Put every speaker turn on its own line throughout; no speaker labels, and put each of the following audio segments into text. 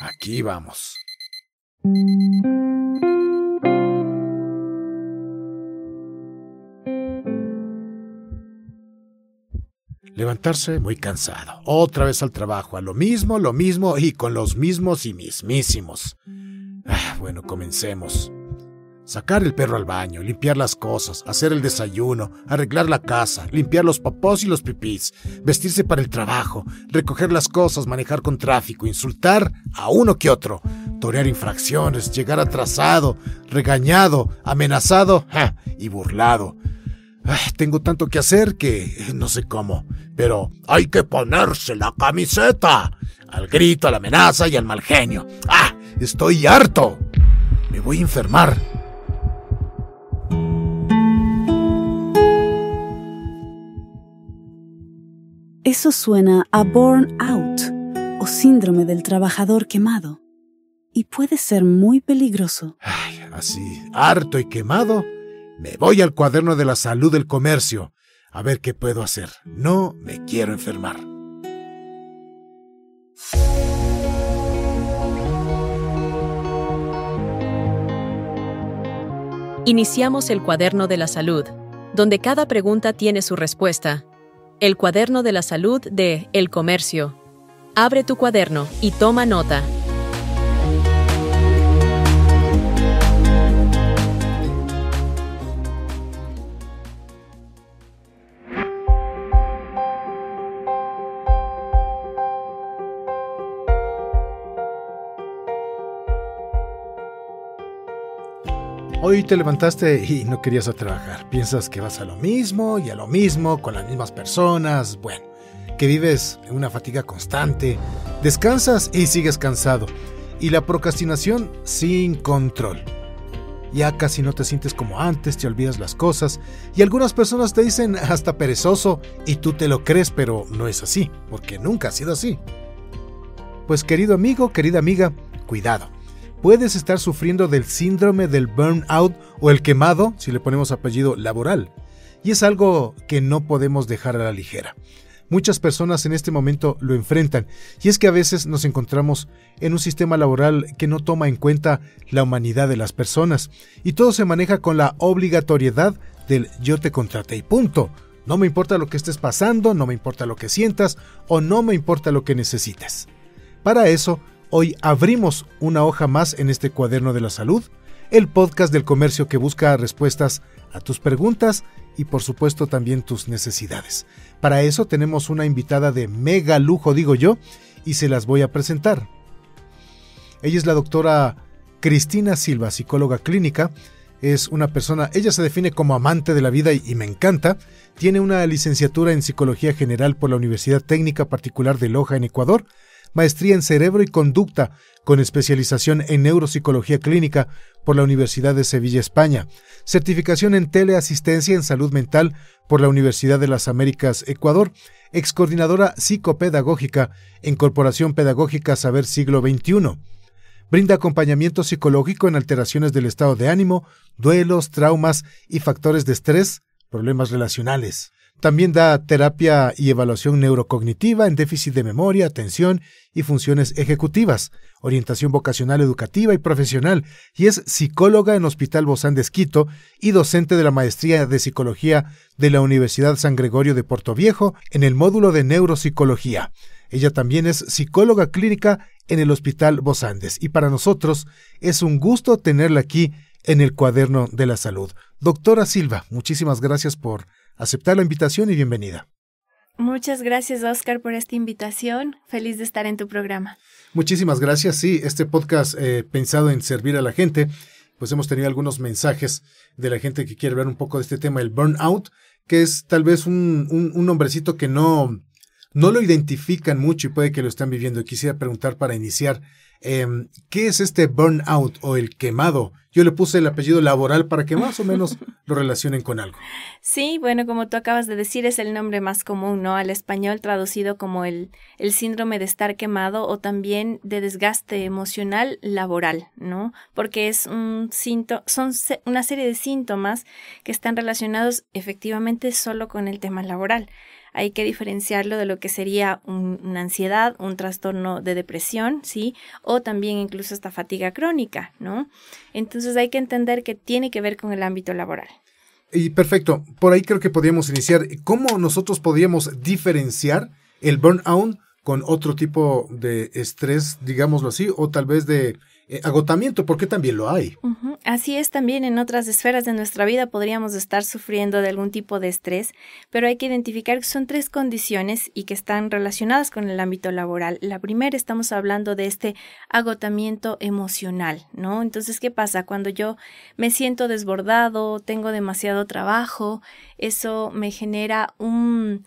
Aquí vamos. Levantarse muy cansado. Otra vez al trabajo, a lo mismo, lo mismo y con los mismos y mismísimos. Ah, bueno, comencemos. Sacar el perro al baño, limpiar las cosas, hacer el desayuno, arreglar la casa, limpiar los papós y los pipís, vestirse para el trabajo, recoger las cosas, manejar con tráfico, insultar a uno que otro, torear infracciones, llegar atrasado, regañado, amenazado y burlado. Ah, tengo tanto que hacer que eh, no sé cómo, pero hay que ponerse la camiseta. Al grito, a la amenaza y al mal genio. ¡Ah! Estoy harto. Me voy a enfermar.
Eso suena a out o síndrome del trabajador quemado y puede ser
muy peligroso. así, harto y quemado, me voy al cuaderno de la salud del comercio a ver qué puedo hacer. No me quiero enfermar.
Iniciamos el cuaderno de la salud, donde cada pregunta tiene su respuesta el cuaderno de la salud de El Comercio. Abre tu cuaderno y toma nota.
Hoy te levantaste y no querías a trabajar. Piensas que vas a lo mismo y a lo mismo, con las mismas personas, bueno, que vives en una fatiga constante, descansas y sigues cansado. Y la procrastinación sin control. Ya casi no te sientes como antes, te olvidas las cosas y algunas personas te dicen hasta perezoso y tú te lo crees, pero no es así, porque nunca ha sido así. Pues querido amigo, querida amiga, cuidado puedes estar sufriendo del síndrome del burnout o el quemado, si le ponemos apellido laboral. Y es algo que no podemos dejar a la ligera. Muchas personas en este momento lo enfrentan, y es que a veces nos encontramos en un sistema laboral que no toma en cuenta la humanidad de las personas, y todo se maneja con la obligatoriedad del yo te contraté y punto. No me importa lo que estés pasando, no me importa lo que sientas o no me importa lo que necesites. Para eso, Hoy abrimos una hoja más en este cuaderno de la salud, el podcast del comercio que busca respuestas a tus preguntas y por supuesto también tus necesidades. Para eso tenemos una invitada de mega lujo, digo yo, y se las voy a presentar. Ella es la doctora Cristina Silva, psicóloga clínica, es una persona, ella se define como amante de la vida y, me encanta, tiene una licenciatura en Psicología General por la Universidad Técnica Particular de Loja en Ecuador, maestría en cerebro y conducta, con especialización en neuropsicología clínica por la Universidad de Sevilla, España, certificación en teleasistencia en salud mental por la Universidad de las Américas, Ecuador, excoordinadora psicopedagógica en Corporación Pedagógica Saber Siglo XXI. Brinda acompañamiento psicológico en alteraciones del estado de ánimo, duelos, traumas y factores de estrés, problemas relacionales. También da terapia y evaluación neurocognitiva en déficit de memoria, atención y funciones ejecutivas, orientación vocacional educativa y profesional, y es psicóloga en Hospital Bozán Quito y docente de la Maestría de Psicología de la Universidad San Gregorio de Viejo en el módulo de neuropsicología. Ella también es psicóloga clínica en el Hospital Bosandes y para nosotros es un gusto tenerla aquí en el Cuaderno de la Salud. Doctora Silva, muchísimas gracias por aceptar la invitación y bienvenida.
Muchas gracias, Oscar, por esta invitación. Feliz de estar en tu programa.
Muchísimas gracias. Sí, este podcast eh, pensado en servir a la gente, pues hemos tenido algunos mensajes de la gente que quiere ver un poco de este tema, el burnout, que es tal vez un, un, un hombrecito que no, no lo identifican mucho y puede que lo están viviendo. Quisiera preguntar para iniciar, Em, ¿Qué es este burnout o el quemado? Yo le puse el apellido laboral para que más o menos lo relacionen con algo.
Sí, bueno, como tú acabas de decir, es el nombre más común, ¿no? Al español traducido como el, el síndrome de estar quemado o también de desgaste emocional laboral, ¿no? Porque es un son una serie de síntomas que están relacionados efectivamente solo con el tema laboral hay que diferenciarlo de lo que sería una ansiedad, un trastorno de depresión, ¿sí? O también incluso esta fatiga crónica, ¿no? Entonces hay que entender que tiene que ver con el ámbito laboral.
Y perfecto, por ahí creo que podríamos iniciar. ¿Cómo nosotros podríamos diferenciar el burnout con otro tipo de estrés, digámoslo así, o tal vez de eh, agotamiento, porque también lo hay.
Así es, también en otras esferas de nuestra vida podríamos estar sufriendo de algún tipo de estrés, pero hay que identificar que son tres condiciones y que están relacionadas con el ámbito laboral. La primera, estamos hablando de este agotamiento emocional, ¿no? Entonces, ¿qué pasa? Cuando yo me siento desbordado, tengo demasiado trabajo, eso me genera un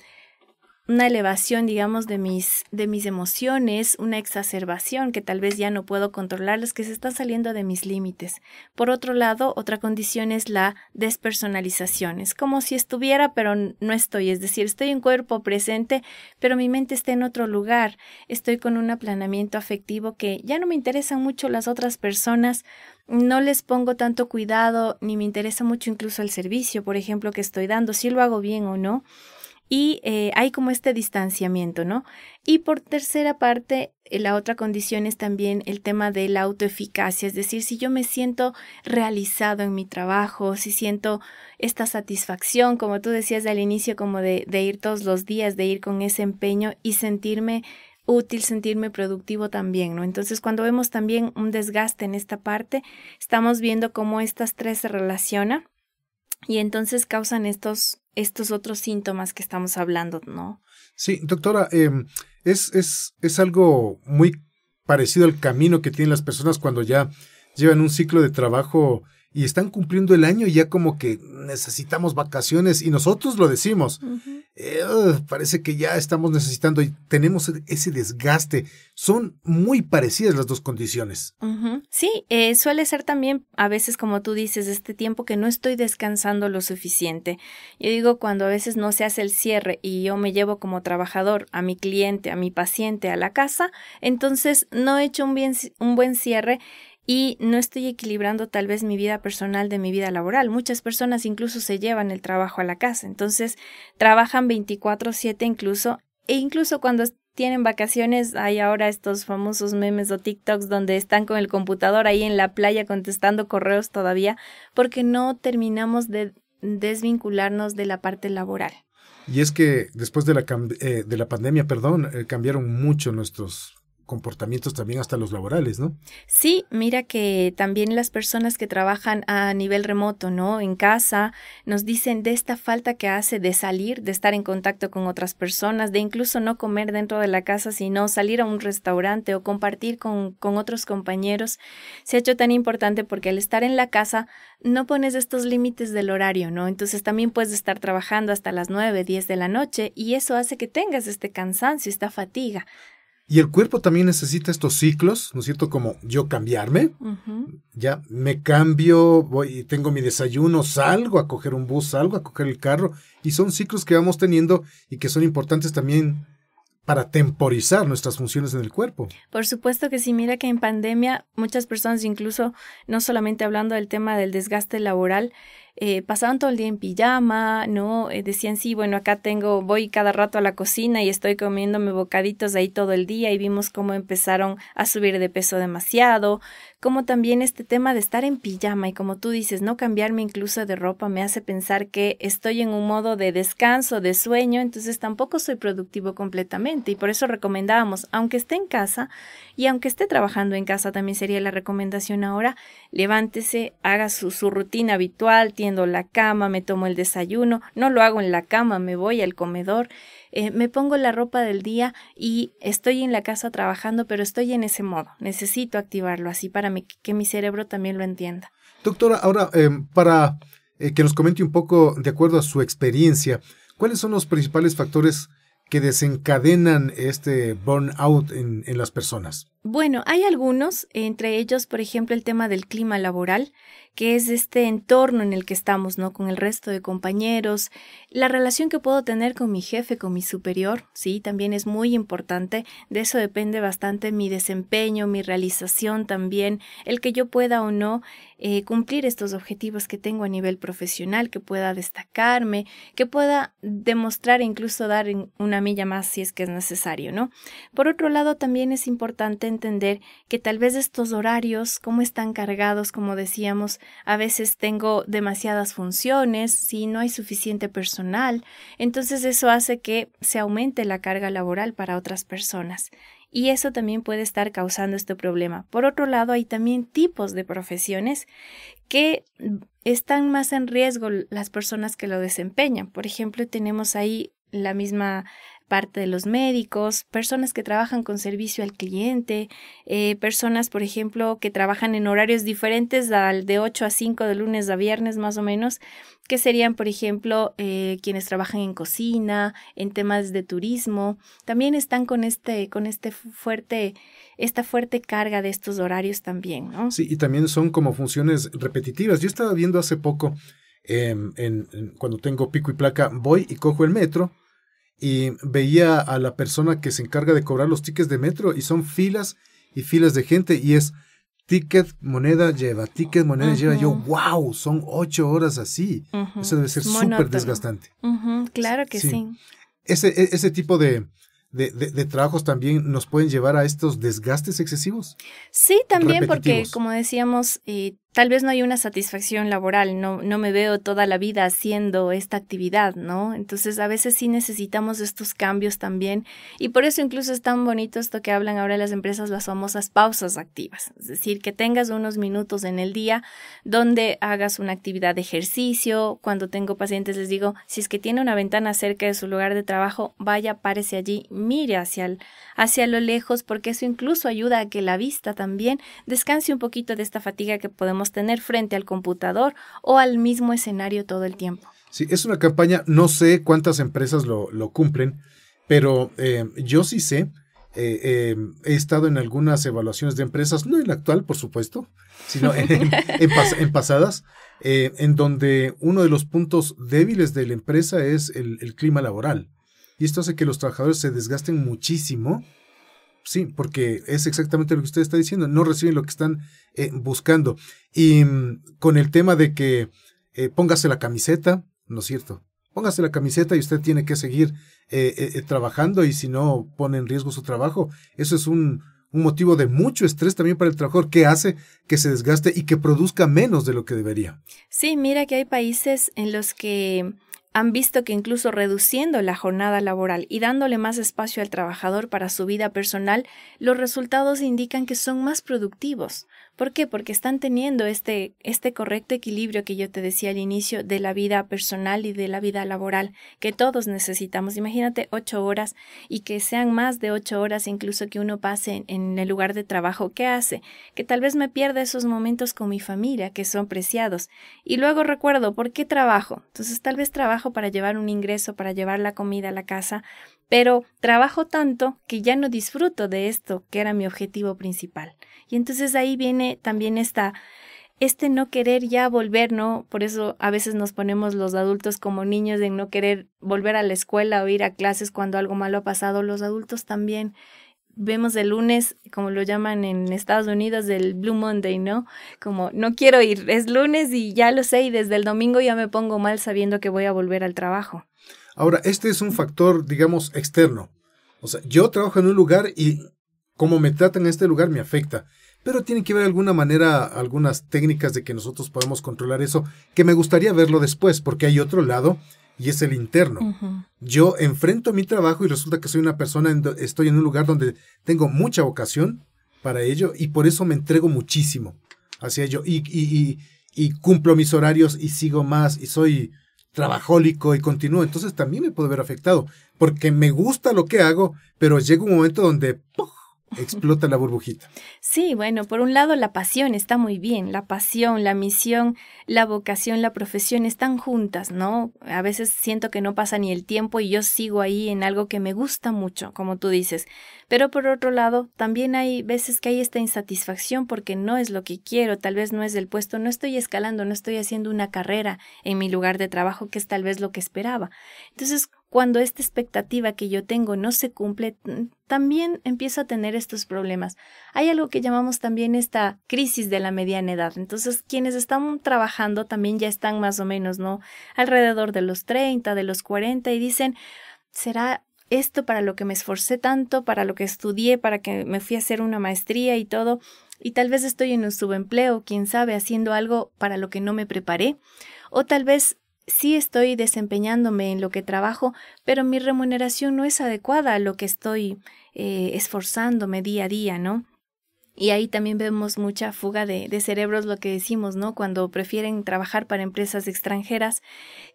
una elevación, digamos, de mis, de mis emociones, una exacerbación que tal vez ya no puedo controlar, las que se están saliendo de mis límites. Por otro lado, otra condición es la despersonalización. Es como si estuviera, pero no estoy. Es decir, estoy en cuerpo presente, pero mi mente está en otro lugar. Estoy con un aplanamiento afectivo que ya no me interesan mucho las otras personas, no les pongo tanto cuidado, ni me interesa mucho incluso el servicio, por ejemplo, que estoy dando, si lo hago bien o no y eh, hay como este distanciamiento, ¿no? Y por tercera parte, eh, la otra condición es también el tema de la autoeficacia, es decir, si yo me siento realizado en mi trabajo, si siento esta satisfacción, como tú decías al inicio, como de, de ir todos los días, de ir con ese empeño y sentirme útil, sentirme productivo también, ¿no? Entonces, cuando vemos también un desgaste en esta parte, estamos viendo cómo estas tres se relacionan y entonces causan estos estos otros síntomas que estamos hablando, ¿no?
Sí, doctora, eh, es, es, es algo muy parecido al camino que tienen las personas cuando ya llevan un ciclo de trabajo y están cumpliendo el año y ya como que necesitamos vacaciones y nosotros lo decimos. parece que ya estamos necesitando y tenemos ese desgaste. Son muy parecidas las dos condiciones.
Sí, eh, suele ser también a veces como tú dices, este tiempo que no estoy descansando lo suficiente. Yo digo cuando a veces no se hace el cierre y yo me llevo como trabajador a mi cliente, a mi paciente, a la casa, entonces no he hecho un, bien, un buen cierre y no estoy equilibrando tal vez mi vida personal de mi vida laboral. Muchas personas incluso se llevan el trabajo a la casa, entonces trabajan 24/7 incluso e incluso cuando tienen vacaciones, hay ahora estos famosos memes o TikToks donde están con el computador ahí en la playa contestando correos todavía, porque no terminamos de desvincularnos de la parte laboral.
Y es que después de la, eh, de la pandemia, perdón, eh, cambiaron mucho nuestros comportamientos también hasta los laborales, ¿no?
Sí, mira que también las personas que trabajan a nivel remoto, ¿no? En casa, nos dicen de esta falta que hace de salir, de estar en contacto con otras personas, de incluso no comer dentro de la casa, sino salir a un restaurante o compartir con, con otros compañeros, se ha hecho tan importante porque al estar en la casa no pones estos límites del horario, ¿no? Entonces también puedes estar trabajando hasta las 9, 10 de la noche y eso hace que tengas este cansancio, esta fatiga.
Y el cuerpo también necesita estos ciclos, ¿no es cierto? Como yo cambiarme, ya me cambio, voy, tengo mi desayuno, salgo a coger un bus, salgo a coger el carro, y son ciclos que vamos teniendo y que son importantes también para temporizar nuestras funciones en el cuerpo.
Por supuesto que sí, mira que en pandemia muchas personas, incluso no solamente hablando del tema del desgaste laboral, eh, pasaban todo el día en pijama, ¿no? Eh, decían, sí, bueno, acá tengo, voy cada rato a la cocina y estoy comiéndome bocaditos de ahí todo el día y vimos cómo empezaron a subir de peso demasiado, como también este tema de estar en pijama y como tú dices, no cambiarme incluso de ropa me hace pensar que estoy en un modo de descanso, de sueño, entonces tampoco soy productivo completamente y por eso recomendábamos, aunque esté en casa y aunque esté trabajando en casa también sería la recomendación ahora, levántese, haga su, su rutina habitual, la cama, me tomo el desayuno, no lo hago en la cama, me voy al comedor, eh, me pongo la ropa del día y estoy en la casa trabajando, pero estoy en ese modo. Necesito activarlo así para que mi cerebro también lo entienda.
Doctora, ahora, eh, para eh, que nos comente un poco, de acuerdo a su experiencia, ¿cuáles son los principales factores que desencadenan este burnout en, en, las personas?
Bueno, hay algunos, entre ellos, por ejemplo, el tema del clima laboral que es este entorno en el que estamos, ¿no? Con el resto de compañeros, la relación que puedo tener con mi jefe, con mi superior, sí, también es muy importante. De eso depende bastante mi desempeño, mi realización también, el que yo pueda o no eh, cumplir estos objetivos que tengo a nivel profesional, que pueda destacarme, que pueda demostrar e incluso dar una milla más si es que es necesario, ¿no? Por otro lado, también es importante entender que tal vez estos horarios, como están cargados, como decíamos, a veces tengo demasiadas funciones, si no hay suficiente personal, entonces eso hace que se aumente la carga laboral para otras personas. Y eso también puede estar causando este problema. Por otro lado, hay también tipos de profesiones que están más en riesgo las personas que lo desempeñan. Por ejemplo, tenemos ahí la misma parte de los médicos, personas que trabajan con servicio al cliente, eh, personas, por ejemplo, que trabajan en horarios diferentes al de 8 a 5 de lunes a viernes más o menos, que serían, por ejemplo, eh, quienes trabajan en cocina, en temas de turismo, también están con este, con este fuerte, esta fuerte carga de estos horarios también, ¿no?
Sí, y también son como funciones repetitivas. Yo estaba viendo hace poco, em, cuando tengo pico y placa, voy y cojo el metro y veía a la persona que se encarga de cobrar los tickets de metro y son filas y filas de gente y es ticket, moneda, lleva, ticket, moneda, lleva. Yo, wow, son ocho horas así. Eso debe ser súper desgastante.
Claro que sí.
Ese, e, ese tipo de, trabajos también nos pueden llevar a estos desgastes excesivos.
Sí, también porque, como decíamos, eh, tal vez no hay una satisfacción laboral, no, no me veo toda la vida haciendo esta actividad, ¿no? Entonces a veces sí necesitamos estos cambios también y por eso incluso es tan bonito esto que hablan ahora las empresas, las famosas pausas activas, es decir, que tengas unos minutos en el día donde hagas una actividad de ejercicio, cuando tengo pacientes les digo, si es que tiene una ventana cerca de su lugar de trabajo, vaya, párese allí, mire hacia, hacia lo lejos, porque eso incluso ayuda a que la vista también descanse un poquito de esta fatiga que podemos tener frente al computador o al mismo escenario todo el tiempo.
Sí, es una campaña, no sé cuántas empresas lo, cumplen, pero eh, yo sí sé, eh, eh, he estado en algunas evaluaciones de empresas, no en la actual, por supuesto, sino en, pasadas, en donde uno de los puntos débiles de la empresa es el clima laboral. Y esto hace que los trabajadores se desgasten muchísimo Sí, porque es exactamente lo que usted está diciendo, no reciben lo que están eh, buscando. Y mm, con el tema de que eh, póngase la camiseta, ¿no es cierto? Póngase la camiseta y usted tiene que seguir eh, trabajando y si no pone en riesgo su trabajo, eso es un, un motivo de mucho estrés también para el trabajador que hace que se desgaste y que produzca menos de lo que debería.
Sí, mira que hay países en los que han visto que incluso reduciendo la jornada laboral y dándole más espacio al trabajador para su vida personal, los resultados indican que son más productivos, ¿Por qué? Porque están teniendo este, este correcto equilibrio que yo te decía al inicio de la vida personal y de la vida laboral que todos necesitamos. Imagínate ocho horas y que sean más de ocho horas incluso que uno pase en, el lugar de trabajo. ¿Qué hace? Que tal vez me pierda esos momentos con mi familia que son preciados. Y luego recuerdo, ¿por qué trabajo? Entonces tal vez trabajo para llevar un ingreso, para llevar la comida a la casa, pero trabajo tanto que ya no disfruto de esto que era mi objetivo principal. Y entonces ahí viene también esta, este no querer ya volver, ¿no? Por eso a veces nos ponemos los adultos como niños en no querer volver a la escuela o ir a clases cuando algo malo ha pasado, los adultos también. Vemos el lunes, como lo llaman en Estados Unidos, el Blue Monday, ¿no? Como no quiero ir, es lunes y ya lo sé y desde el domingo ya me pongo mal sabiendo que voy a volver al
trabajo. Ahora, este es un factor, digamos, externo. O sea, yo trabajo en un lugar y cómo me tratan en este lugar me afecta pero tiene que haber alguna manera, algunas técnicas de que nosotros podemos controlar eso, que me gustaría verlo después, porque hay otro lado y es el interno. Yo enfrento mi trabajo y resulta que soy una persona, estoy en un lugar donde tengo mucha vocación para ello y por eso me entrego muchísimo hacia ello y, y, cumplo mis horarios y sigo más y soy trabajólico y continúo. Entonces también me puedo ver afectado porque me gusta lo que hago, pero llega un momento donde explota la burbujita.
Sí, bueno, por un lado la pasión está muy bien, la pasión, la misión, la vocación, la profesión están juntas, ¿no? A veces siento que no pasa ni el tiempo y yo sigo ahí en algo que me gusta mucho, como tú dices. Pero por otro lado, también hay veces que hay esta insatisfacción porque no es lo que quiero, tal vez no es el puesto, no estoy escalando, no estoy haciendo una carrera en mi lugar de trabajo que es tal vez lo que esperaba. Entonces, cuando esta expectativa que yo tengo no se cumple, mm, también empiezo a tener estos problemas. Hay algo que llamamos también esta crisis de la mediana edad. Entonces, quienes están trabajando también ya están más o menos, ¿no? Alrededor de los 30, de los 40 y dicen, ¿será esto para lo que me esforcé tanto, para lo que estudié, para que me fui a hacer una maestría y todo? Y tal vez estoy en un subempleo, quién sabe, haciendo algo para lo que no me preparé. O tal vez Sí estoy desempeñándome en lo que trabajo, pero mi remuneración no es adecuada a lo que estoy eh, esforzándome día a día, ¿no? Y ahí también vemos mucha fuga de, cerebros, lo que decimos, ¿no? Cuando prefieren trabajar para empresas extranjeras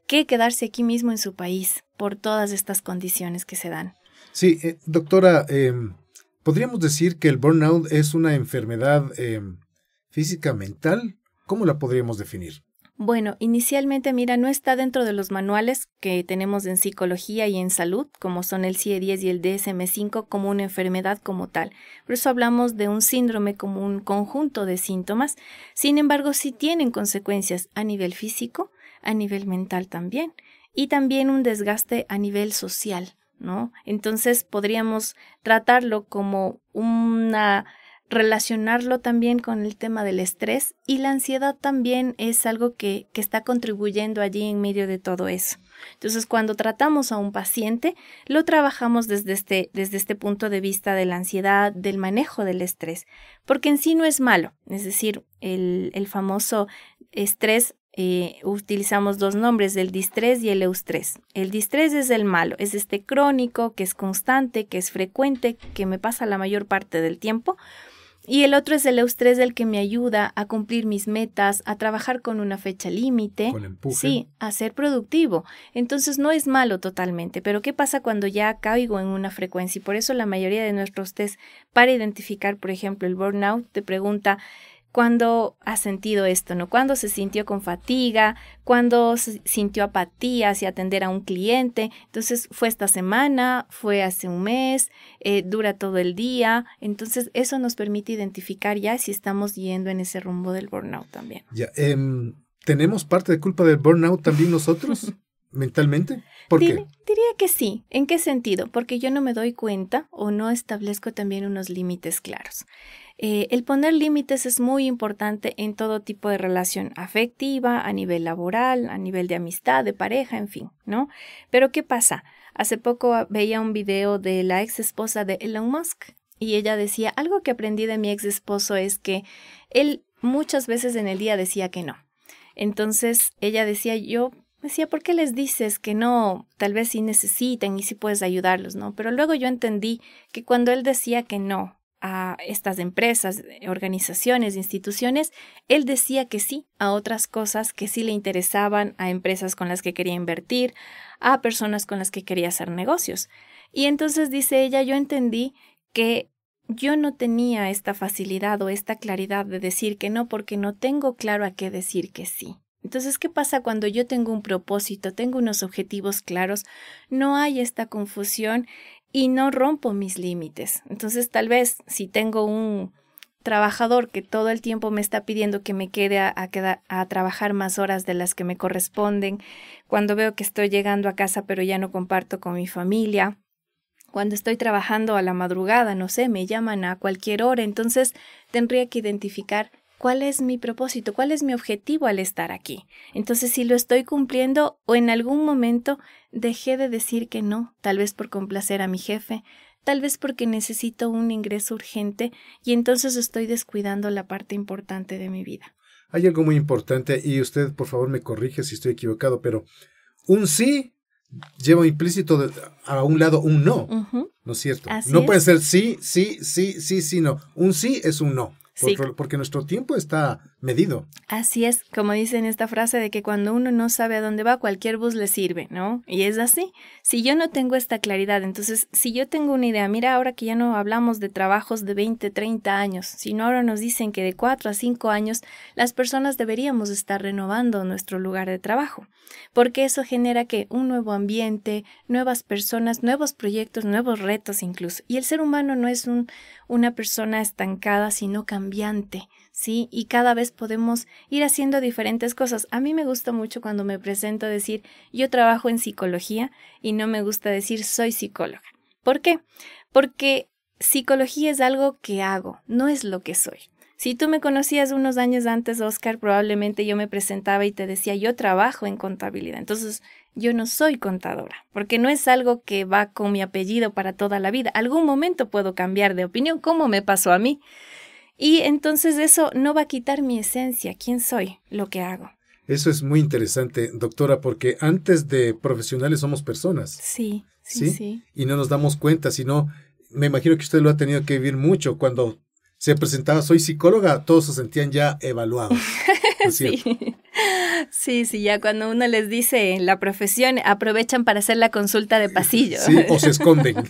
que quedarse aquí mismo en su país por todas estas condiciones que se dan.
Sí, eh, doctora, em, podríamos decir que el burnout es una enfermedad em, física mental. ¿Cómo la podríamos definir?
Bueno, inicialmente, mira, no está dentro de los manuales que tenemos en psicología y en salud, como son el CIE-10 e y el DSM-5, como una enfermedad como tal. Por eso hablamos de un síndrome como un conjunto de síntomas. Sin embargo, sí tienen consecuencias a nivel físico, a nivel mental también, y también un desgaste a nivel social, ¿no? Entonces podríamos tratarlo como una relacionarlo también con el tema del estrés y la ansiedad también es algo que, está contribuyendo allí en medio de todo eso. Entonces, cuando tratamos a un paciente, lo trabajamos desde este, desde este punto de vista de la ansiedad, del manejo del estrés, porque en sí no es malo, es decir, el, famoso estrés eh, utilizamos dos nombres, el distrés y el eustrés. El distrés es el malo, es este crónico que es constante, que es frecuente, que me pasa la mayor parte del tiempo. Y el otro es el eustrés del que me ayuda a cumplir mis metas, a trabajar con una fecha límite. Sí, a ser productivo. Entonces no es malo totalmente, pero ¿qué pasa cuando ya caigo en una frecuencia? Y por eso la mayoría de nuestros test para identificar, por ejemplo, el burnout, te pregunta, cuándo ha sentido esto, ¿no? Cuando se sintió con fatiga, cuando se sintió apatía hacia atender a un cliente. Entonces, fue esta semana, fue hace un mes, eh, dura todo el día. Entonces, eso nos permite identificar ya si estamos yendo en ese rumbo del burnout
también. Ya, em, ¿tenemos parte de culpa del burnout también nosotros? mentalmente? ¿Por qué?
Diría que sí. ¿En qué sentido? Porque yo no me doy cuenta o no establezco también unos límites claros. Eh, el poner límites es muy importante en todo tipo de relación afectiva, a nivel laboral, a nivel de amistad, de pareja, en fin, ¿no? Pero ¿qué pasa? Hace poco veía un video de la ex esposa de Elon Musk y ella decía, algo que aprendí de mi ex esposo es que él muchas veces en el día decía que no. Entonces ella decía, yo decía, ¿por qué les dices que no? Tal vez si necesitan y si puedes ayudarlos, ¿no? Pero luego yo entendí que cuando él decía que no, a estas empresas, eh, organizaciones, instituciones, él decía que sí a otras cosas que sí le interesaban, a empresas con las que quería invertir, a personas con las que quería hacer negocios. Y entonces dice ella, yo entendí que yo no tenía esta facilidad o esta claridad de decir que no porque no tengo claro a qué decir que sí. Entonces, ¿qué pasa cuando yo tengo un propósito, tengo unos objetivos claros? No hay esta confusión y no rompo mis límites. Entonces, tal vez si tengo un trabajador que todo el tiempo me está pidiendo que me quede a, a, trabajar más horas de las que me corresponden, cuando veo que estoy llegando a casa pero ya no comparto con mi familia, cuando estoy trabajando a la madrugada, no sé, me llaman a cualquier hora, entonces tendría que identificar ¿Cuál es mi propósito? ¿Cuál es mi objetivo al estar aquí? Entonces, si lo estoy cumpliendo o en algún momento dejé de decir que no, tal vez por complacer a mi jefe, tal vez porque necesito un ingreso urgente y entonces estoy descuidando la parte importante de mi vida.
Hay algo muy importante y usted, por favor, me corrige si estoy equivocado, pero un sí lleva implícito a un lado un no, ¿no es cierto? no puede ser sí, sí, sí, sí, sí, no. Un sí es un no porque nuestro tiempo está medido.
Así es, como dicen esta frase de que cuando uno no sabe a dónde va, cualquier bus le sirve, ¿no? Y es así. Si yo no tengo esta claridad, entonces, si yo tengo una idea, mira ahora que ya no hablamos de trabajos de 20, 30 años, sino ahora nos dicen que de 4 a 5 años las personas deberíamos estar renovando nuestro lugar de trabajo, porque eso genera que un nuevo ambiente, nuevas personas, nuevos proyectos, nuevos retos incluso. Y el ser humano no es un una persona estancada, sino cambiante, ¿sí? Y cada vez podemos ir haciendo diferentes cosas. A mí me gusta mucho cuando me presento decir, yo trabajo en psicología y no me gusta decir soy psicóloga. ¿Por qué? Porque psicología es algo que hago, no es lo que soy. Si tú me conocías unos años antes, Oscar, probablemente yo me presentaba y te decía, yo trabajo en contabilidad. Entonces, yo no soy contadora, porque no es algo que va con mi apellido para toda la vida. Algún momento puedo cambiar de opinión, como me pasó a mí. Y entonces eso no va a quitar mi esencia, quién soy, lo que hago.
Eso es muy interesante, doctora, porque antes de profesionales somos personas.
Sí, sí, sí.
Y no nos damos cuenta, sino, me imagino que usted lo ha tenido que vivir mucho cuando se presentaba, soy psicóloga, todos se sentían ya evaluados. Pues sí.
sí, sí, ya cuando uno les dice la profesión, aprovechan para hacer la consulta de pasillo. Sí, o se esconden.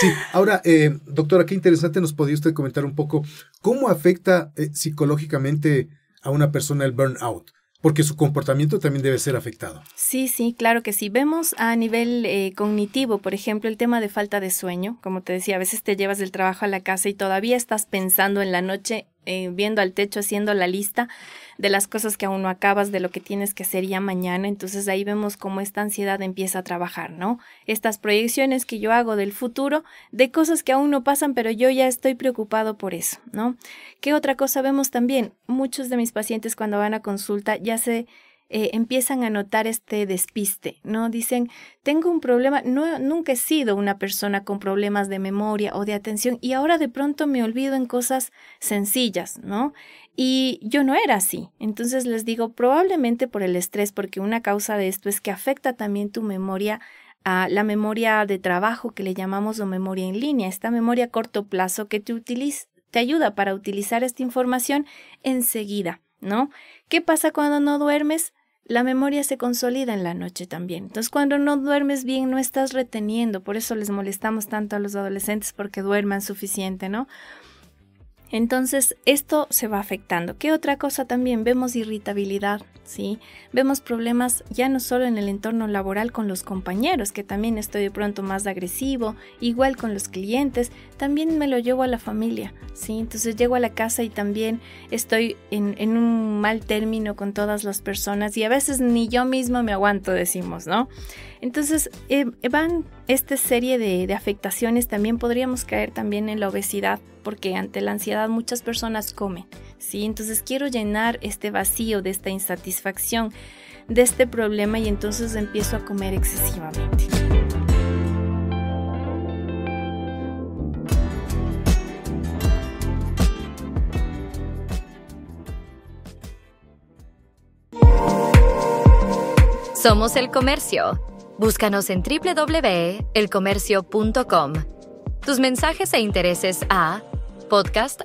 sí, ahora, eh, doctora, qué interesante nos podía usted comentar un poco cómo afecta eh, psicológicamente a una persona el burnout porque su comportamiento también debe ser afectado. Sí,
sí, claro que sí. Vemos a nivel eh, cognitivo, por ejemplo, el tema de falta de sueño. Como te decía, a veces te llevas del trabajo a la casa y todavía estás pensando en la noche eh, viendo al techo, haciendo la lista de las cosas que aún no acabas, de lo que tienes que hacer ya mañana. Entonces ahí vemos cómo esta ansiedad empieza a trabajar, ¿no? Estas proyecciones que yo hago del futuro, de cosas que aún no pasan, pero yo ya estoy preocupado por eso, ¿no? ¿Qué otra cosa vemos también? Muchos de mis pacientes cuando van a consulta ya se eh, empiezan a notar este despiste, ¿no? Dicen, tengo un problema, nunca he sido una persona con problemas de memoria o de atención y ahora de pronto me olvido en cosas sencillas, ¿no? Y yo no era así. Entonces les digo, probablemente por el estrés, porque una causa de esto es que afecta también tu memoria a la memoria de trabajo que le llamamos o memoria en línea, esta memoria a corto plazo que te, te ayuda para utilizar esta información enseguida, ¿no? ¿Qué pasa cuando no duermes? la memoria se consolida en la noche también. Entonces, cuando no duermes bien, no estás reteniendo. Por eso les molestamos tanto a los adolescentes porque duerman suficiente, ¿no? Entonces, esto se va afectando. ¿Qué otra cosa también? Vemos irritabilidad, ¿sí? Vemos problemas ya no solo en el entorno laboral con los compañeros, que también estoy de pronto más agresivo, igual con los clientes, también me lo llevo a la familia, ¿sí? Entonces llego a la casa y también estoy en, un mal término con todas las personas y a veces ni yo mismo me aguanto, decimos, ¿no? Entonces, eh, van esta serie de afectaciones, también podríamos caer también en la obesidad, porque ante la ansiedad muchas personas comen, ¿sí? Entonces quiero llenar este vacío de esta insatisfacción, de este problema y entonces empiezo a comer excesivamente. Somos el comercio. Búscanos en www.elcomercio.com. Tus mensajes e intereses a podcast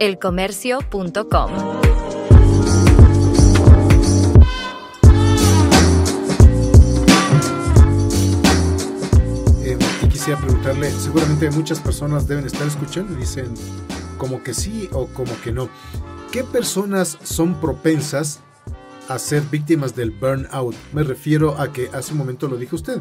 eh,
y quisiera preguntarle, seguramente muchas personas deben estar escuchando y dicen como que sí o como que no. ¿Qué personas son propensas a ser víctimas del burnout? Me refiero a que hace un momento lo dijo usted.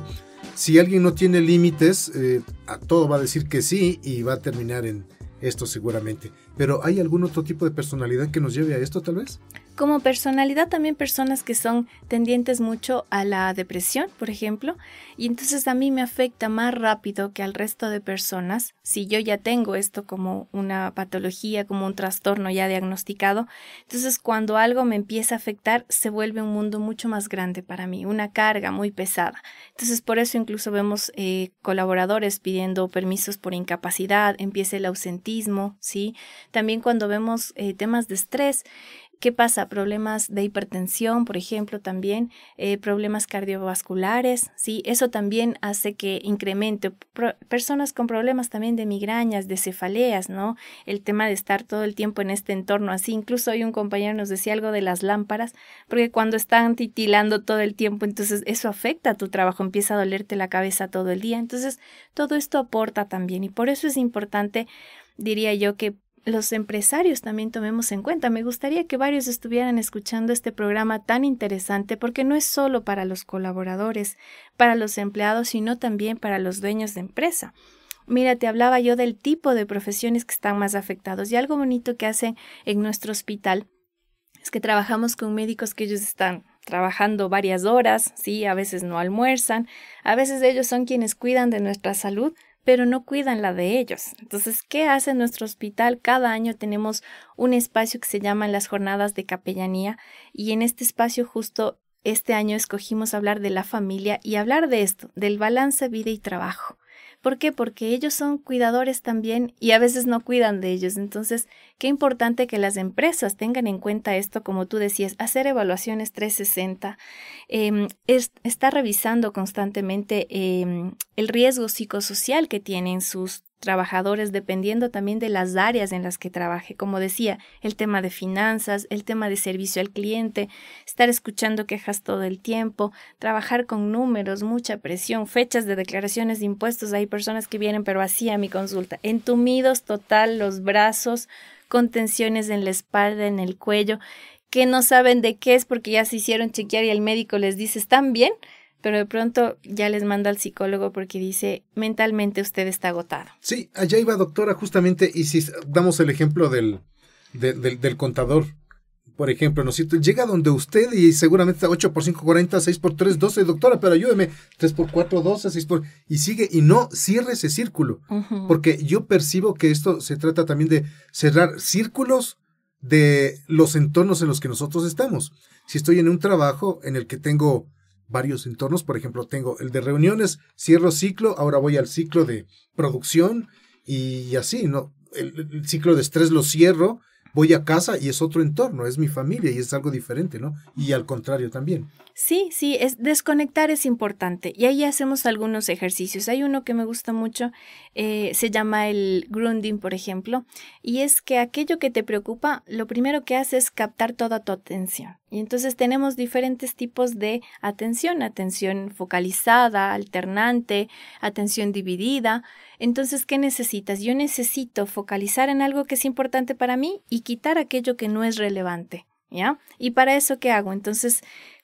Si alguien no tiene límites, eh, a todo va a decir que sí y va a terminar en, esto seguramente. Pero ¿hay algún otro tipo de personalidad que nos lleve a esto tal vez?
Como personalidad también personas que son tendientes mucho a la depresión, por ejemplo, y entonces a mí me afecta más rápido que al resto de personas. Si yo ya tengo esto como una patología, como un trastorno ya diagnosticado, entonces cuando algo me empieza a afectar se vuelve un mundo mucho más grande para mí, una carga muy pesada. Entonces por eso incluso vemos eh, colaboradores pidiendo permisos por incapacidad, empieza el ausentismo, ¿sí? También cuando vemos eh, temas de estrés, ¿Qué pasa? Problemas de hipertensión, por ejemplo, también, eh, problemas cardiovasculares, ¿sí? Eso también hace que incremente. personas con problemas también de migrañas, de cefaleas, ¿no? El tema de estar todo el tiempo en este entorno así. Incluso hoy un compañero nos decía algo de las lámparas, porque cuando están titilando todo el tiempo, entonces eso afecta a tu trabajo, empieza a dolerte la cabeza todo el día. Entonces, todo esto aporta también y por eso es importante diría yo que los empresarios también tomemos en cuenta. Me gustaría que varios estuvieran escuchando este programa tan interesante porque no es solo para los colaboradores, para los empleados, sino también para los dueños de empresa. Mira, te hablaba yo del tipo de profesiones que están más afectados y algo bonito que hacen en nuestro hospital es que trabajamos con médicos que ellos están trabajando varias horas, sí, a veces no almuerzan, a veces ellos son quienes cuidan de nuestra salud, pero no cuidan la de ellos. Entonces, ¿qué hace nuestro hospital? Cada año tenemos un espacio que se llama las jornadas de capellanía y en este espacio justo este año escogimos hablar de la familia y hablar de esto, del balance vida y trabajo. ¿Por qué? Porque ellos son cuidadores también y a veces no cuidan de ellos. Entonces, qué importante que las empresas tengan en cuenta esto, como tú decías, hacer evaluaciones 360, em, está revisando constantemente em, el riesgo psicosocial que tienen sus trabajadores dependiendo también de las áreas en las que trabaje. Como decía, el tema de finanzas, el tema de servicio al cliente, estar escuchando quejas todo el tiempo, trabajar con números, mucha presión, fechas de declaraciones de impuestos. Hay personas que vienen pero así a mi consulta, entumidos total los brazos, con tensiones en la espalda, en el cuello que no saben de qué es porque ya se hicieron chequear y el médico les dice, ¿están bien? pero de pronto ya les manda al psicólogo porque dice, mentalmente usted está agotado.
Sí, allá iba doctora justamente, y si damos el ejemplo del, contador, por ejemplo, ¿no cierto? Llega donde usted y seguramente está 8 por 5, 40, 6 por 3, 12, doctora, pero ayúdeme, 3 por 4, 12, 6 por... Y sigue y no cierre ese círculo, porque yo percibo que esto se trata también de cerrar círculos de los entornos en los que nosotros estamos. Si estoy en un trabajo en el que tengo varios entornos. Por ejemplo, tengo el de reuniones, cierro ciclo, ahora voy al ciclo de producción y así, ¿no? El, el ciclo de estrés lo cierro voy a casa y es otro entorno, es mi familia y es algo diferente, ¿no? Y al contrario también.
Sí, sí, es desconectar es importante y ahí hacemos algunos ejercicios. Hay uno que me gusta mucho, eh, se llama el grounding, por ejemplo, y es que aquello que te preocupa, lo primero que hace es captar toda tu atención. Y entonces tenemos diferentes tipos de atención, atención focalizada, alternante, atención dividida. Entonces, ¿qué necesitas? Yo necesito focalizar en algo que es importante para mí y quitar aquello que no es relevante, ¿ya? ¿Y para eso qué hago? Entonces,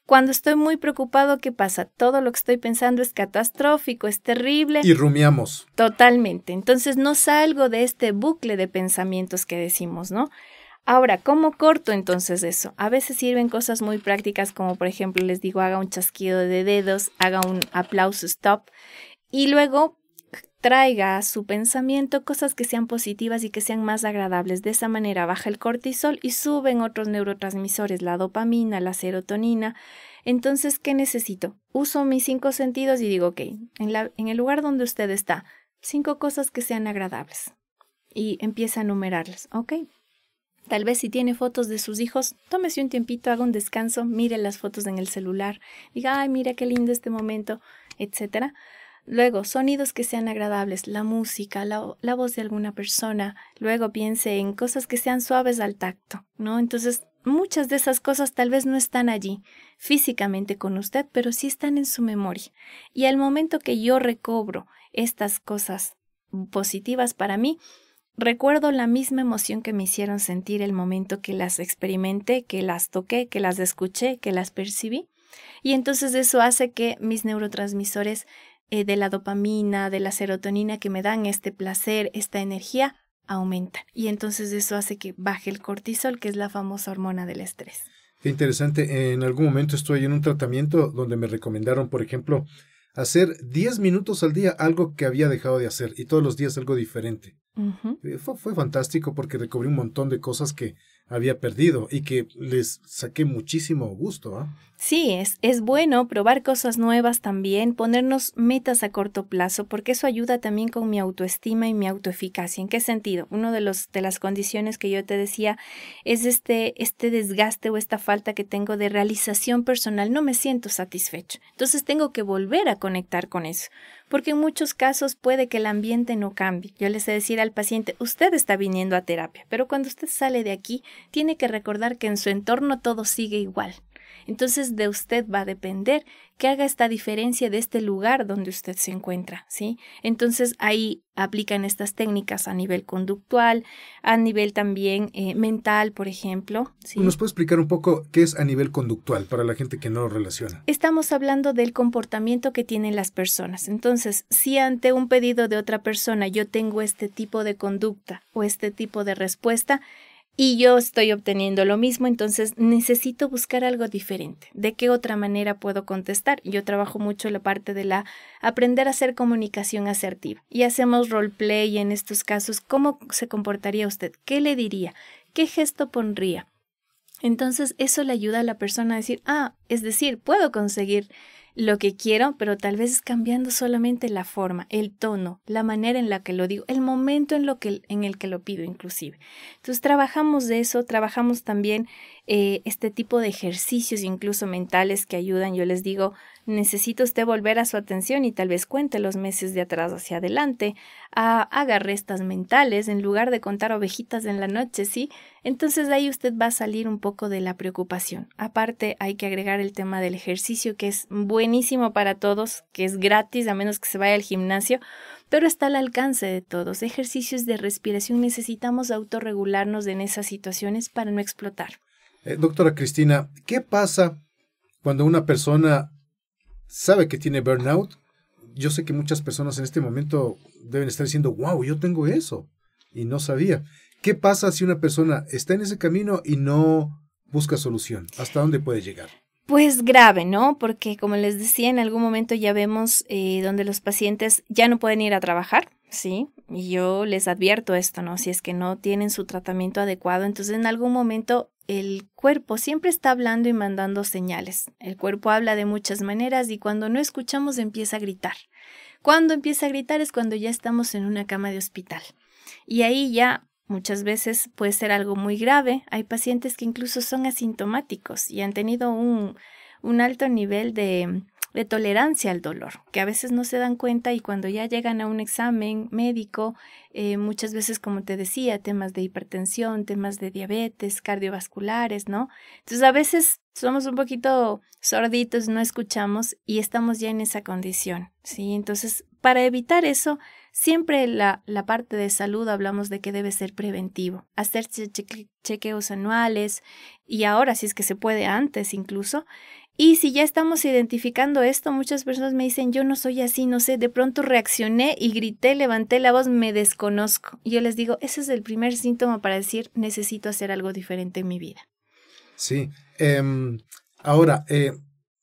cuando estoy muy preocupado, ¿qué pasa? Todo lo que estoy pensando es catastrófico, es terrible. Y rumiamos. Totalmente. Entonces no salgo de este bucle de pensamientos que decimos, ¿no? Ahora, ¿cómo corto entonces eso? A veces sirven cosas muy prácticas como por ejemplo les digo haga un chasquido de dedos, haga un aplauso stop y luego traiga a su pensamiento cosas que sean positivas y que sean más agradables. De esa manera baja el cortisol y suben otros neurotransmisores, la dopamina, la serotonina. Entonces, ¿qué necesito? Uso mis cinco sentidos y digo, ok, en, la, en el lugar donde usted está, cinco cosas que sean agradables. Y empieza a numerarlas, ok. Tal vez si tiene fotos de sus hijos, tómese un tiempito, haga un descanso, mire las fotos en el celular, diga, ay, mira qué lindo este momento, etcétera Luego, sonidos que sean agradables, la música, la, voz de alguna persona. Luego piense en cosas que sean suaves al tacto, ¿no? Entonces, muchas de esas cosas tal vez no están allí físicamente con usted, pero sí están en su memoria. Y al momento que yo recobro estas cosas positivas para mí, recuerdo la misma emoción que me hicieron sentir el momento que las experimenté, que las toqué, que las escuché, que las percibí. Y entonces eso hace que mis neurotransmisores eh, de la dopamina, de la serotonina que me dan este placer, esta energía, aumentan. Y entonces eso hace que baje el cortisol, que es la famosa hormona del estrés.
Qué interesante. En algún momento estoy en un tratamiento donde me recomendaron, por ejemplo, hacer 10 minutos al día algo que había dejado de hacer y todos los días algo diferente. Eh, fue, fue, fantástico porque recobrí un montón de cosas que había perdido y que les saqué muchísimo gusto. ¿ah?
Sí, es, es bueno probar cosas nuevas también, ponernos metas a corto plazo, porque eso ayuda también con mi autoestima y mi autoeficacia. ¿En qué sentido? Uno de, los, de las condiciones que yo te decía es este, este desgaste o esta falta que tengo de realización personal. No me siento satisfecho. Entonces tengo que volver a conectar con eso porque en muchos casos puede que el ambiente no cambie. Yo les he decir al paciente, usted está viniendo a terapia, pero cuando usted sale de aquí, tiene que recordar que en su entorno todo sigue igual. Entonces de usted va a depender haga esta diferencia de este lugar donde usted se encuentra, ¿sí? Entonces ahí aplican estas técnicas a nivel conductual, a nivel también eh, mental, por ejemplo.
¿Nos puede explicar un poco qué es a nivel conductual para la gente que no lo relaciona?
Estamos hablando del comportamiento que tienen las personas. Entonces, si ante un pedido de otra persona yo tengo este tipo de conducta o este tipo de respuesta, y yo estoy obteniendo lo mismo, entonces necesito buscar algo diferente. ¿De qué otra manera puedo contestar? Yo trabajo mucho la parte de la aprender a hacer comunicación asertiva y hacemos roleplay en estos casos. ¿Cómo se comportaría usted? ¿Qué le diría? ¿Qué gesto pondría? Entonces eso le ayuda a la persona a decir, ah, es decir, puedo conseguir lo que quiero, pero tal vez es cambiando solamente la forma, el tono, la manera en la que lo digo, el momento en, lo que, en el que lo pido inclusive. Entonces trabajamos de eso, trabajamos también eh, este tipo de ejercicios incluso mentales que ayudan, yo les digo, necesita usted volver a su atención y tal vez cuente los meses de atrás hacia adelante, a, haga restas mentales en lugar de contar ovejitas en la noche, ¿sí? Entonces ahí usted va a salir un poco de la preocupación. Aparte hay que agregar el tema del ejercicio que es buenísimo para todos, que es gratis a menos que se vaya al gimnasio, pero está al alcance de todos. Ejercicios de respiración necesitamos autorregularnos en esas situaciones para no explotar.
Eh, doctora Cristina, ¿qué pasa cuando una persona sabe que tiene burnout. Yo sé que muchas personas en este momento deben estar diciendo, wow, yo tengo eso. Y no sabía. ¿Qué pasa si una persona está en ese camino y no busca solución? ¿Hasta dónde puede llegar?
Pues grave, ¿no? Porque como les decía, en algún momento ya vemos eh, donde los pacientes ya no pueden ir a trabajar, ¿sí? Y yo les advierto esto, ¿no? Si es que no tienen su tratamiento adecuado, entonces en algún momento el cuerpo siempre está hablando y mandando señales. El cuerpo habla de muchas maneras y cuando no escuchamos empieza a gritar. Cuando empieza a gritar es cuando ya estamos en una cama de hospital. Y ahí ya muchas veces puede ser algo muy grave. Hay pacientes que incluso son asintomáticos y han tenido un, un alto nivel de de tolerancia al dolor, que a veces no se dan cuenta y cuando ya llegan a un examen médico, eh, muchas veces, como te decía, temas de hipertensión, temas de diabetes, cardiovasculares, ¿no? Entonces a veces somos un poquito sorditos, no escuchamos y estamos ya en esa condición, ¿sí? Entonces, para evitar eso, siempre la, la parte de salud hablamos de que debe ser preventivo, hacer chequeos anuales y ahora, si es que se puede antes incluso, y si ya estamos identificando esto, muchas personas me dicen, yo no soy así, no sé, de pronto reaccioné y grité, levanté la voz, me desconozco. Yo les digo, ese es el primer síntoma para decir, necesito hacer algo diferente en mi vida.
Sí. Em, ahora, eh,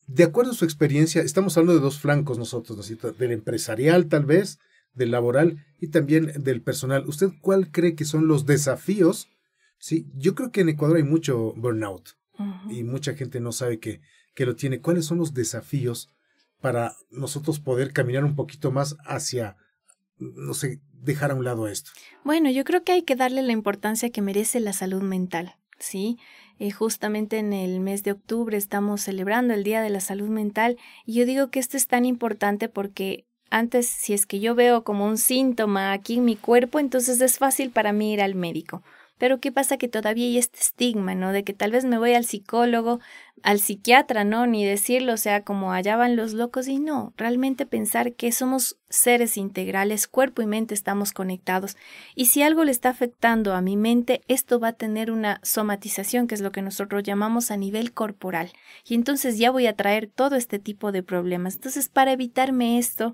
de acuerdo a su experiencia, estamos hablando de dos flancos nosotros, ¿no? del empresarial tal vez, del laboral y también del personal. ¿Usted cuál cree que son los desafíos? Sí, yo creo que en Ecuador hay mucho burnout y mucha gente no sabe que que lo tiene, cuáles son los desafíos para nosotros poder caminar un poquito más hacia, no sé, dejar a un lado esto?
Bueno, yo creo que hay que darle la importancia que merece la salud mental, ¿sí? Eh, justamente en el mes de octubre estamos celebrando el Día de la Salud Mental y yo digo que esto es tan importante porque antes, si es que yo veo como un síntoma aquí en mi cuerpo, entonces es fácil para mí ir al médico. Pero ¿qué pasa que todavía hay este estigma, ¿no? De que tal vez me voy al psicólogo, al psiquiatra, ¿no? Ni decirlo, o sea, como allá van los locos y no, realmente pensar que somos seres integrales, cuerpo y mente estamos conectados. Y si algo le está afectando a mi mente, esto va a tener una somatización, que es lo que nosotros llamamos a nivel corporal. Y entonces ya voy a traer todo este tipo de problemas. Entonces, para evitarme esto,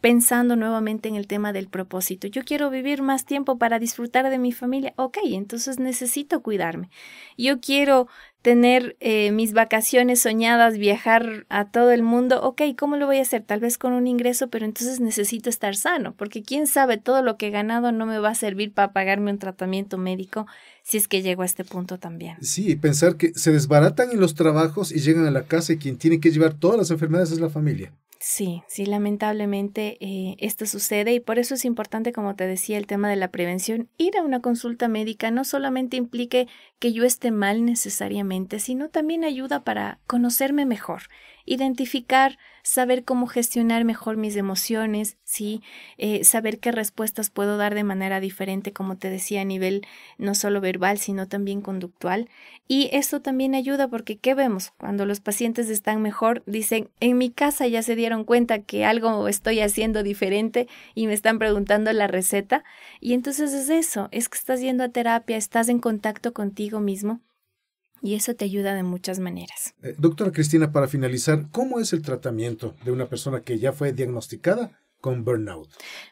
pensando nuevamente en el tema del propósito. Yo quiero vivir más tiempo para disfrutar de mi familia. Ok, entonces necesito cuidarme. Yo quiero tener eh, mis vacaciones soñadas, viajar a todo el mundo. Ok, ¿cómo lo voy a hacer? Tal vez con un ingreso, pero entonces necesito estar sano, porque quién sabe, todo lo que he ganado no me va a servir para pagarme un tratamiento médico si es que llego a este punto también.
Sí, pensar que se desbaratan en los trabajos y llegan a la casa y quien tiene que llevar todas las enfermedades es la familia.
Sí, sí, lamentablemente eh, esto sucede y por eso es importante, como te decía, el tema de la prevención. Ir a una consulta médica no solamente implique que yo esté mal necesariamente, sino también ayuda para conocerme mejor, identificar saber cómo gestionar mejor mis emociones, ¿sí? Eh, saber qué respuestas puedo dar de manera diferente, como te decía, a nivel no solo verbal, sino también conductual. Y esto también ayuda porque, ¿qué vemos? Cuando los pacientes están mejor, dicen, en mi casa ya se dieron cuenta que algo estoy haciendo diferente y me están preguntando la receta. Y entonces es eso, es que estás yendo a terapia, estás en contacto contigo mismo y eso te ayuda de muchas maneras.
Eh, doctora Cristina, para finalizar, ¿cómo es el tratamiento de una persona que ya fue diagnosticada con burnout?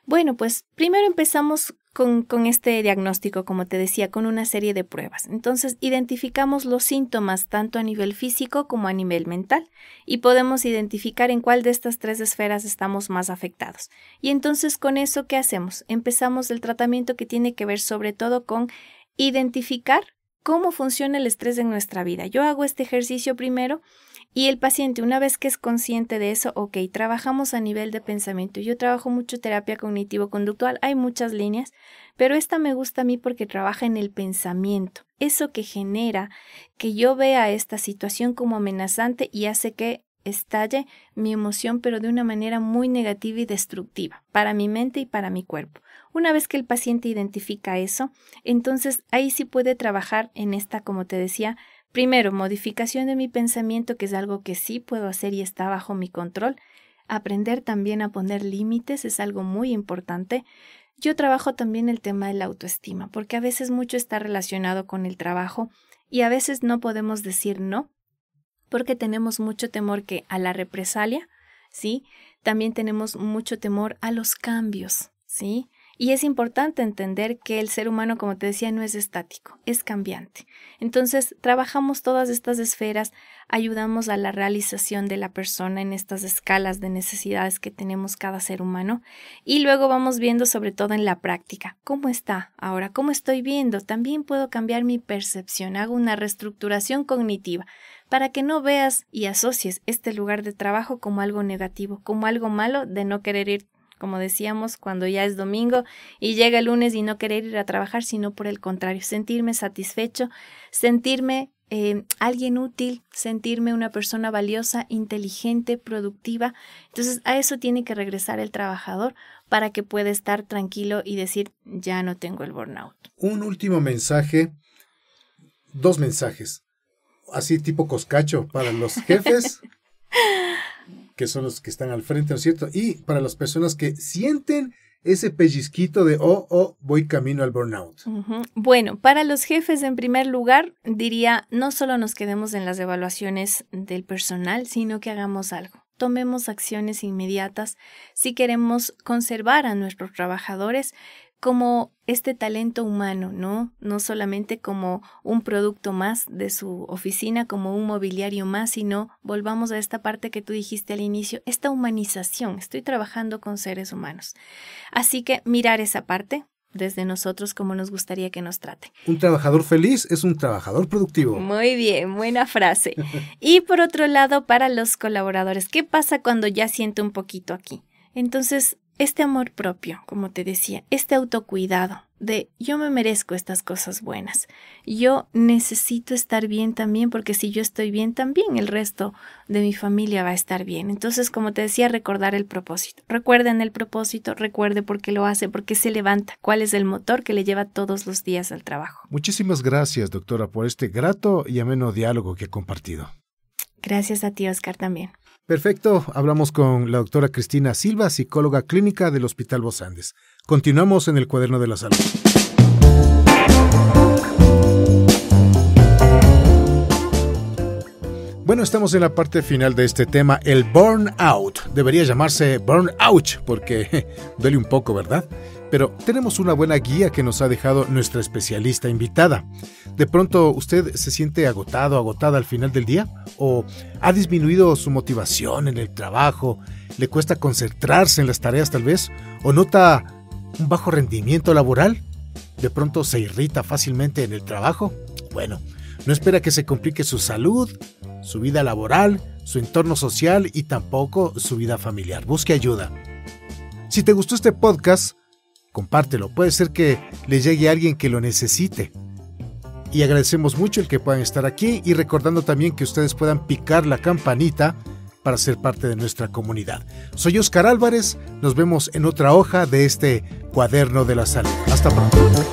Bueno, pues primero empezamos con, este diagnóstico, como te decía, con una serie de pruebas. Entonces, identificamos los síntomas tanto a nivel físico como a nivel mental y podemos identificar en cuál de estas tres esferas estamos más afectados. Y entonces, con eso, ¿qué hacemos? Empezamos el tratamiento que tiene que ver sobre todo con identificar cómo funciona el estrés en nuestra vida. Yo hago este ejercicio primero y el paciente, una vez que es consciente de eso, ok, trabajamos a nivel de pensamiento. Yo trabajo mucho terapia cognitivo-conductual, hay muchas líneas, pero esta me gusta a mí porque trabaja en el pensamiento. Eso que genera que yo vea esta situación como amenazante y hace que estalle mi emoción, pero de una manera muy negativa y destructiva para mi mente y para mi cuerpo. Una vez que el paciente identifica eso, entonces ahí sí puede trabajar en esta, como te decía, primero, modificación de mi pensamiento, que es algo que sí puedo hacer y está bajo mi control. Aprender también a poner límites es algo muy importante. Yo trabajo también el tema de la autoestima, porque a veces mucho está relacionado con el trabajo y a veces no podemos decir no, porque tenemos mucho temor que a la represalia, ¿sí? También tenemos mucho temor a los cambios, ¿sí? Y es importante entender que el ser humano, como te decía, no es estático, es cambiante. Entonces, trabajamos todas estas esferas, ayudamos a la realización de la persona en estas escalas de necesidades que tenemos cada ser humano y luego vamos viendo sobre todo en la práctica, cómo está ahora, cómo estoy viendo, también puedo cambiar mi percepción, hago una reestructuración cognitiva para que no veas y asocies este lugar de trabajo como algo negativo, como algo malo de no querer ir como decíamos, cuando ya es domingo y llega el lunes y no querer ir a trabajar, sino por el contrario, sentirme satisfecho, sentirme em, alguien útil, sentirme una persona valiosa, inteligente, productiva. Entonces a eso tiene que regresar el trabajador para que pueda estar tranquilo y decir, ya no tengo el burnout.
Un último mensaje, dos mensajes, así tipo coscacho para los jefes que son los que están al frente, ¿no es cierto? Y para las personas que sienten ese pellizquito de, oh, oh, voy camino al burnout.
Bueno, para los jefes, en primer lugar, diría, no solo nos quedemos en las evaluaciones del personal, sino que hagamos algo. Tomemos acciones inmediatas si queremos conservar a nuestros trabajadores como este talento humano, ¿no? No solamente como un producto más de su oficina, como un mobiliario más, sino volvamos a esta parte que tú dijiste al inicio, esta humanización. Estoy trabajando con seres humanos. Así que mirar esa parte desde nosotros como nos gustaría que nos trate.
Un trabajador feliz es un trabajador productivo.
Muy bien, buena frase. y por otro lado, para los colaboradores, ¿qué pasa cuando ya siento un poquito aquí? Entonces, este amor propio, como te decía, este autocuidado de yo me merezco estas cosas buenas, yo necesito estar bien también, porque si yo estoy bien también, el resto de mi familia va a estar bien. Entonces, como te decía, recordar el propósito. Recuerden el propósito, recuerde por qué lo hace, por qué se levanta, cuál es el motor que le lleva todos los días al trabajo.
Muchísimas gracias, doctora, por este grato y ameno diálogo que ha compartido.
Gracias a ti, Oscar, también.
Perfecto, hablamos con la doctora Cristina Silva, psicóloga clínica del Hospital Bos Andes. Continuamos en el cuaderno de la salud. Bueno, estamos en la parte final de este tema, el burnout. Debería llamarse burnout porque duele un poco, ¿verdad? pero tenemos una buena guía que nos ha dejado nuestra especialista invitada. ¿De pronto usted se siente agotado, agotada al final del día? ¿O ha disminuido su motivación en el trabajo? ¿Le cuesta concentrarse en las tareas tal vez? ¿O nota un bajo rendimiento laboral? ¿De pronto se irrita fácilmente en el trabajo? Bueno, no espera que se complique su salud, su vida laboral, su entorno social y tampoco su vida familiar. Busque ayuda. Si te gustó este podcast, compártelo. Puede ser que le llegue a alguien que lo necesite. Y agradecemos mucho el que puedan estar aquí y recordando también que ustedes puedan picar la campanita para ser parte de nuestra comunidad. Soy Oscar Álvarez, nos vemos en otra hoja de este cuaderno de la salud. Hasta pronto.